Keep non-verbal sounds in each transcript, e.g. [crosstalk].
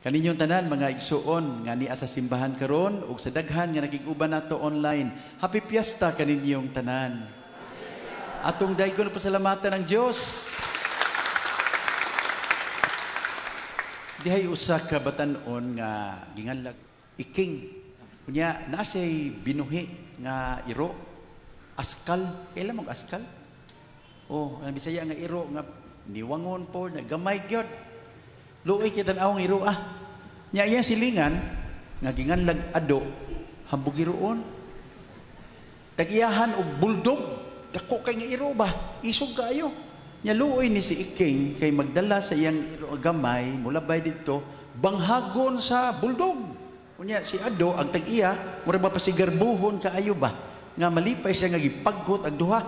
Kaninyong tanan mga igsuon nga ni asa simbahan karon ug sa daghan nga nakiguban nato online. Happy Fiesta kaninyong tanan. Atong daigon daygon pasalamatan ang Dios. Dihay usa ka batan nga ginganlag iking. Kunya na say binuhi nga iro askal. Kailan mag askal? Oh, ang Bisaya nga iro nga niwangon po nagamay gamay Luoy kita na akong iruah. Nyaya silingan, ngagingan lag-ado, hambog iroon. Tagiyahan o buldog, dako kay nga iro ba, isog kayo. Nya luoy ni si Iking kay magdala sa iyang gamay mula bay dito, banghagon sa buldog. Unya si Ado ang tag-iya, mura ba pa si garbuhon kaayo ba nga malipay siya nga gipagkot ang duha.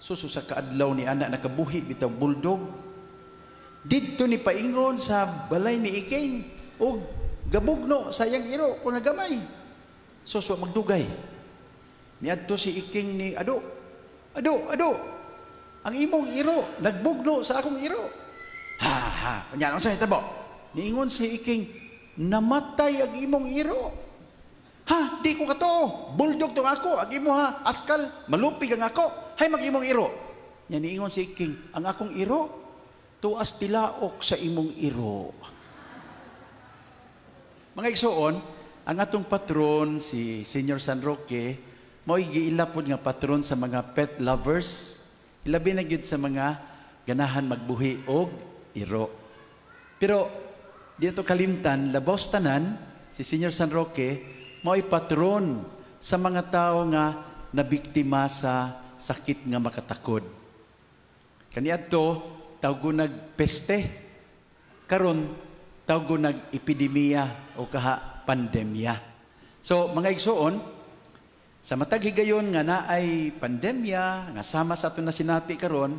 Suso sa kaadlaw ni ana nakabuhi bitaw buldog didto ni paingon sa balay ni Iking og gabugno sayang iro kung nagamay. So, so magdugay. Niadto si Iking ni Ado. Ado, Ado. Ang imong iro, nagbugno sa akong iro. Ha, ha. Kunyan, ano unsa hitabo? Niingon si Iking, namatay ang imong iro. Ha, di ko kato. Buldog tong ako. Ang imo ha, askal, malupig ang ako. Hay, mag imong iro. Niya niingon si Iking, ang akong iro, tuas tilaok sa imong iro. Mga igsoon, ang atong patron, si Senior San Roque, mao'y giilapod nga patron sa mga pet lovers, ilabi na gid sa mga ganahan magbuhi og iro. Pero dito kalimtan, labos tanan, si Senior San Roque, mao'y patron sa mga tao nga nabiktima sa sakit nga makatakod. Kaniadto, tawgo nagpeste. Karon tawgo nag-epidemiya o kaha pandemya. So mga igsoon, sa matag higayon nga naay pandemya nga sama sa ato na sinati karon,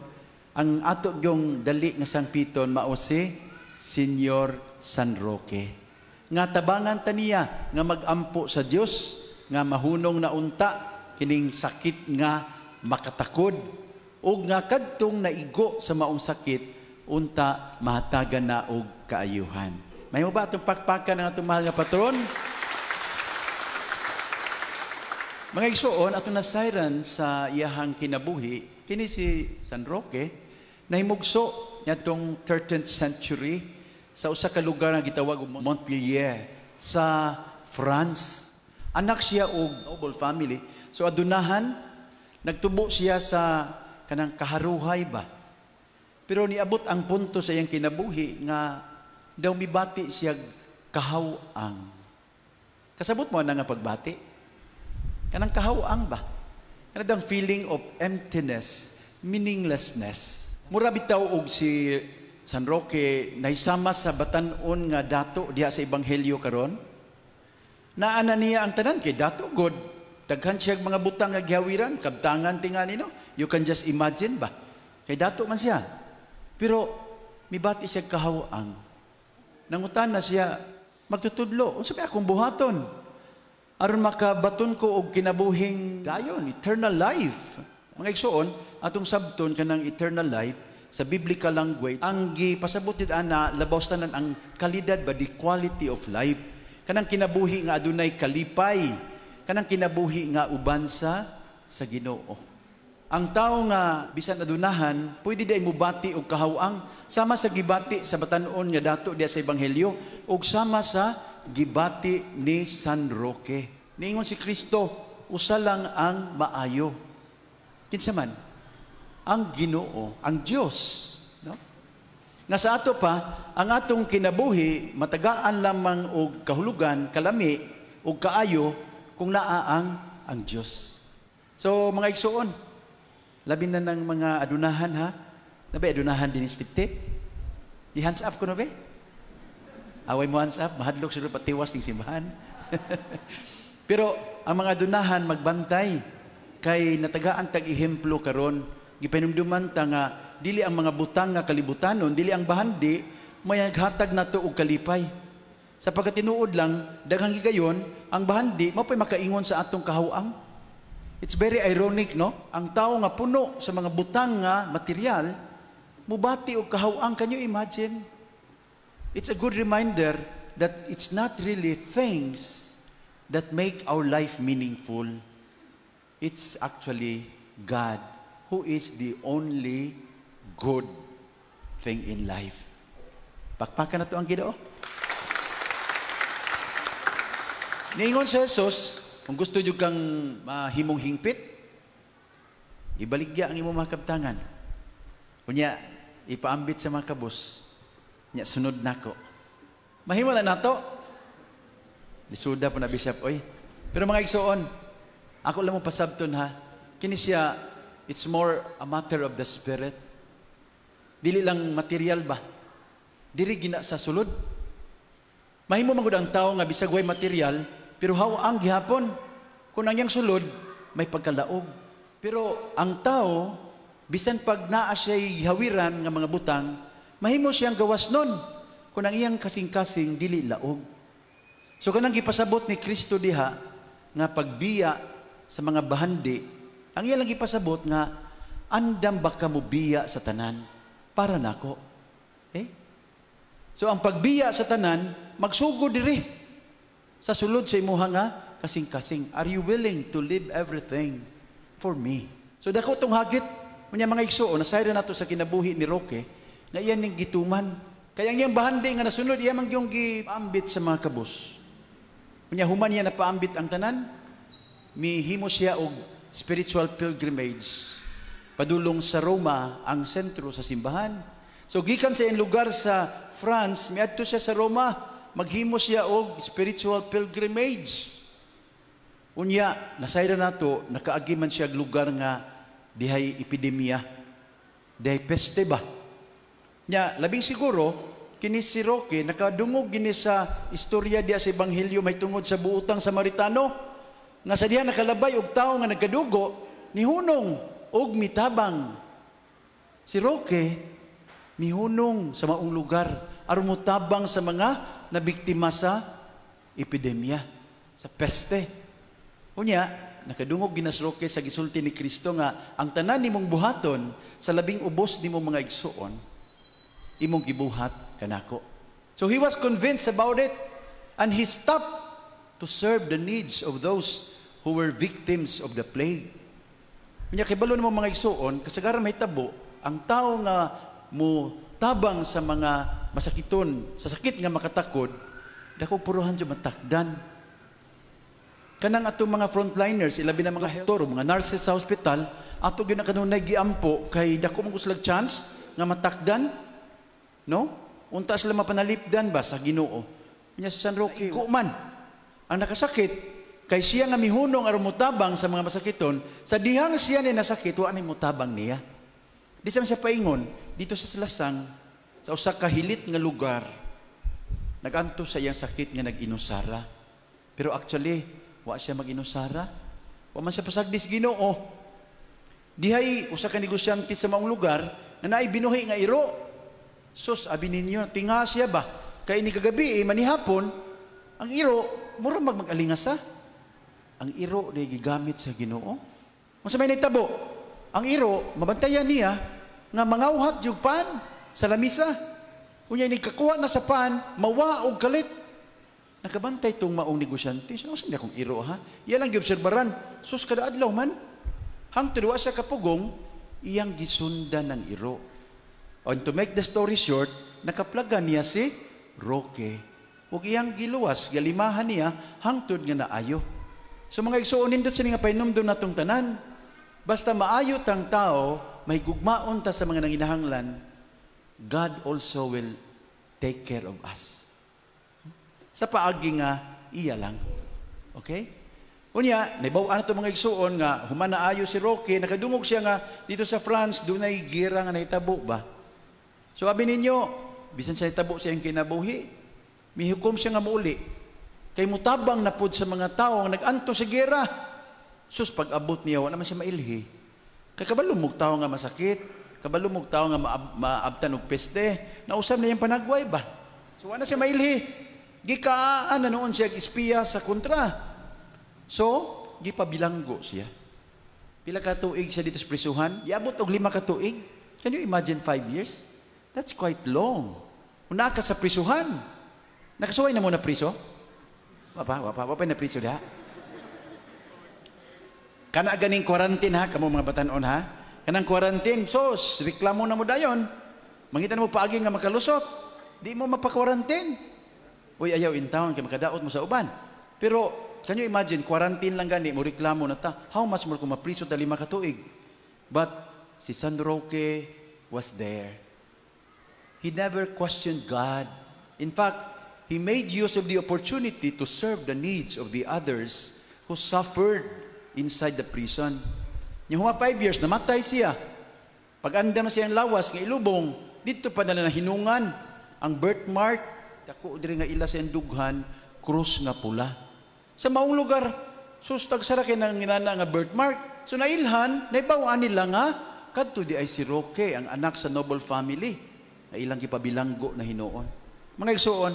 ang ato gyong dali nga sangpiton mao si Senior San Roque. Nga tabangan taniya nga magampo sa Dios nga mahunong na unta kining sakit nga makatakod og nga kadtong naigo sa maong sakit unta mahatagan na og kaayuhan. May mo ba itong pakpakan ng atong mahal nga patron? Mga igsoon, atong na siren sa iyahang kinabuhi, kini si San Roque, nahimugso niya itong 13th century sa usa ka lugar nga gitawag Montpellier sa France. Anak siya og noble family. So adunahan, nagtubo siya sa kanang kaharuhay ba. Pero niabot ang punto sa iyang kinabuhi nga daw mibati siya kahawang. Kasabot mo na nga pagbati? Kanang kahawang ba? Kanang daw feeling of emptiness, meaninglessness. Mura daw og si San Roque naisama sa batanon nga dato diha sa ebanghelyo karon. Naana niya ang tanan kay dato god daghan siya mga butang nga gihawiran kabtangan tingali no? You can just imagine ba? Kay dato man siya. Pero, mibati siya kahawaang. Nangutan na siya, magtutudlo. Unsa ba akong buhaton? Aron makabaton ko og kinabuhing gayon, eternal life. Mga igsoon, atong sabton kanang eternal life sa biblical language, ang gipasabot gid ana labaw tanan ang kalidad ba the quality of life. Kanang kinabuhi nga adunay kalipay, kanang kinabuhi nga uban sa sa Ginoo ang tao nga bisan adunahan pwede day mubati og kahawang sama sa gibati sa batanon nga dato diya sa ebanghelyo ug sama sa gibati ni San Roque Ningon si Kristo usa lang ang maayo kinsa man ang Ginoo ang Dios no nga sa ato pa ang atong kinabuhi matagaan lamang og kahulugan kalami og kaayo kung naa ang ang Dios so mga igsoon Labi na ng mga adunahan ha. Nabay, adunahan din istipte. I-hands up ko na Away mo hands up, mahadlok sila patiwas ng simbahan. [laughs] Pero ang mga adunahan magbantay kay natagaan tag ihemplo karon gipanumduman ta nga dili ang mga butang nga kalibutanon dili ang bahandi mayaghatag nato og kalipay sa pagkatinuod lang daghang gigayon ang bahandi mapay makaingon sa atong kahuang It's very ironic, no? Ang tao nga puno sa mga butang nga material, mubati og kahawang. Can you imagine? It's a good reminder that it's not really things that make our life meaningful. It's actually God who is the only good thing in life. Pakpakan na to ang ginoo. Ningon sa Jesus, kung gusto jud kang uh, himong hingpit, ibaligya ang imong mga kabtangan. Kunya ipaambit sa mga kabus, nya sunod nako. Mahimo na nato. Lisuda po na bishop, oy. Pero mga igsoon, ako lang mo pasabton ha. Kini siya it's more a matter of the spirit. Dili lang material ba? Diri gina sa sulod. Mahimo man ang tao nga bisag way material, pero how ang gihapon? Kung ang iyang sulod, may pagkalaog. Pero ang tao, bisan pag naa siya'y hawiran ng mga butang, mahimo siyang gawas nun. Kung ang iyang kasing-kasing, dili laog. So kanang gipasabot ni Kristo diha, nga pagbiya sa mga bahandi, ang iyang lang gipasabot nga, andam baka mo biya sa tanan para nako. eh? So ang pagbiya sa tanan, magsugod diri. Sa sulod sa imuha nga kasing-kasing, are you willing to leave everything for me? So dako tong hagit unya mga igsuon nasayra nato sa kinabuhi ni Roque na iyan ning gituman. Kaya ang iyang bahandi nga nasunod iya man gyung giambit sa mga kabus. Unya human niya napaambit ang tanan, mihimo siya og spiritual pilgrimage padulong sa Roma ang sentro sa simbahan. So gikan sa lugar sa France, miadto siya sa Roma maghimo siya og spiritual pilgrimage. Unya, nasayra nato, nakaagiman siya lugar nga dihay epidemya, dihay peste ba. Nya, labing siguro, kini si Roque, nakadungog gini sa istorya diya sa Ebanghelyo may tungod sa buutang Samaritano, nga sa diya nakalabay og tao nga nagkadugo, nihunong og mitabang. Si Roque, mihunong sa maong lugar, aron tabang sa mga na biktima sa epidemya, sa peste. Unya, nakadungog ginasroke sa gisulti ni Kristo nga ang tanan nimong buhaton sa labing ubos mong mga igsuon imong gibuhat kanako. So he was convinced about it and he stopped to serve the needs of those who were victims of the plague. Kanya kibalo nimo mga igsuon kasagaran tabo, ang tao nga mo tabang sa mga masakiton, sa sakit nga makatakod, dako puruhan dyan matakdan. Kanang ato mga frontliners, ilabi na mga doktor mga nurses sa hospital, ato gyud kanunay giampo kay dako man kuslag chance nga matakdan. No? Unta sila mapanalipdan ba sa Ginoo. Nya San Roque, ko man ang nakasakit kay siya nga mihunong aron mutabang sa mga masakiton, sa dihang siya ni nasakit, wa ni mutabang niya. Di sa siya paingon, dito sa silasang, sa usa ka nga lugar naganto sa iyang sakit nga naginusara. Pero actually, wa siya maginusara. Wa man siya pasagdis Ginoo. Dihay usa ka negosyante sa maong lugar na naay binuhi nga iro. Sus, abi ninyo tinga siya ba? Kay ni kagabi eh, manihapon ang iro mura mag magalingasa. Ang iro di gigamit sa Ginoo. Unsa may nitabo? Ang iro mabantayan niya nga mangawhat jugpan pan sa lamisa. Kunya nagkakuha na sa pan, mawa o galit. Nakabantay tong maong negosyante. Sino sa akong iro ha? Iya lang giobserbaran. Sus kada adlaw man. Hang tuduwa sa kapugong, iyang gisunda ng iro. And to make the story short, nakaplaga niya si Roque. Huwag iyang giluwas, galimahan niya, hangtod nga ayo. So mga igsuon nindot sini nga painomdom natong tanan. Basta maayo tang tao, may gugmaon ta sa mga nanginahanglan, God also will take care of us. Sa paagi nga, iya lang. Okay? Unya, naibawaan ito mga igsuon nga, humanaayo si Rocky, nakadungog siya nga, dito sa France, doon ay gira nga naitabo ba? So, abi ninyo, bisan siya itabo ang kinabuhi, hukom siya nga muli. Kay mutabang na pod sa mga tao nga naganto sa gira. Sus, pag abot niya, wala naman siya mailhi. Kakabalong mong tao nga masakit, kabalo mong tao nga maabtan og peste, nausab na yung panagway ba? So ana siya mailhi. Gikaan na noon siya espiya sa kontra. So, gipabilanggo siya. Pila ka tuig siya dito sa prisuhan? Iabot og lima ka tuig. Can you imagine five years? That's quite long. Una ka sa prisuhan. Nakasuway na mo na priso? Wapa, wapa, wapa na priso da? Kana ganing quarantine ha, kamo mga batanon ha? kanang quarantine sos reklamo na mo dayon mangita na mo paagi nga makalusot di mo mapa-quarantine uy ayaw in town kay makadaot mo sa uban pero can you imagine quarantine lang gani mo reklamo na ta how much more kung mapriso ta lima ka tuig but si San Roque was there he never questioned God in fact He made use of the opportunity to serve the needs of the others who suffered inside the prison. Yung huwa five years, namatay siya. Pag anda na siya ang lawas, nga ilubong, dito pa na hinungan ang birthmark. Dako diri nga ila sa dughan, krus nga pula. Sa maong lugar, sustag so, sara kay nang nga birthmark. So nailhan, naibawaan nila nga, kadto di ay si Roque, ang anak sa noble family, na ilang gipabilanggo na hinoon. Mga igsuon,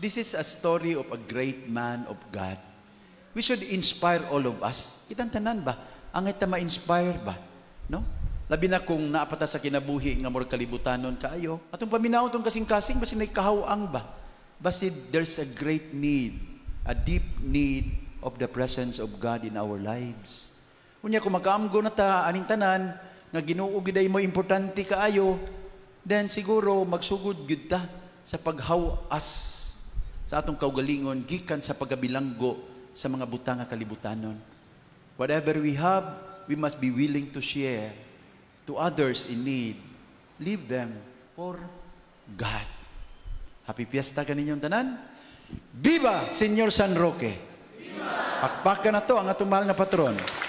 this is a story of a great man of God. We should inspire all of us. Kitang tanan ba? ang ita ma-inspire ba? No? Labi na kung naapata sa kinabuhi nga more kalibutan nun kaayo. Atong paminaw tong kasing-kasing, basi nagkahawaang ba? Basi there's a great need, a deep need of the presence of God in our lives. Kunya kung makaamgo na ta, aning tanan, nga ginuugiday mo importante kaayo, then siguro magsugod gud ta sa paghawas sa atong kaugalingon gikan sa pagabilanggo sa mga butang nga kalibutanon. Whatever we have, we must be willing to share to others in need. Leave them for God. Happy Fiesta ka ninyong tanan. Viva Señor San Roque! Viva! Pakpakan na to ang atong mahal na patron.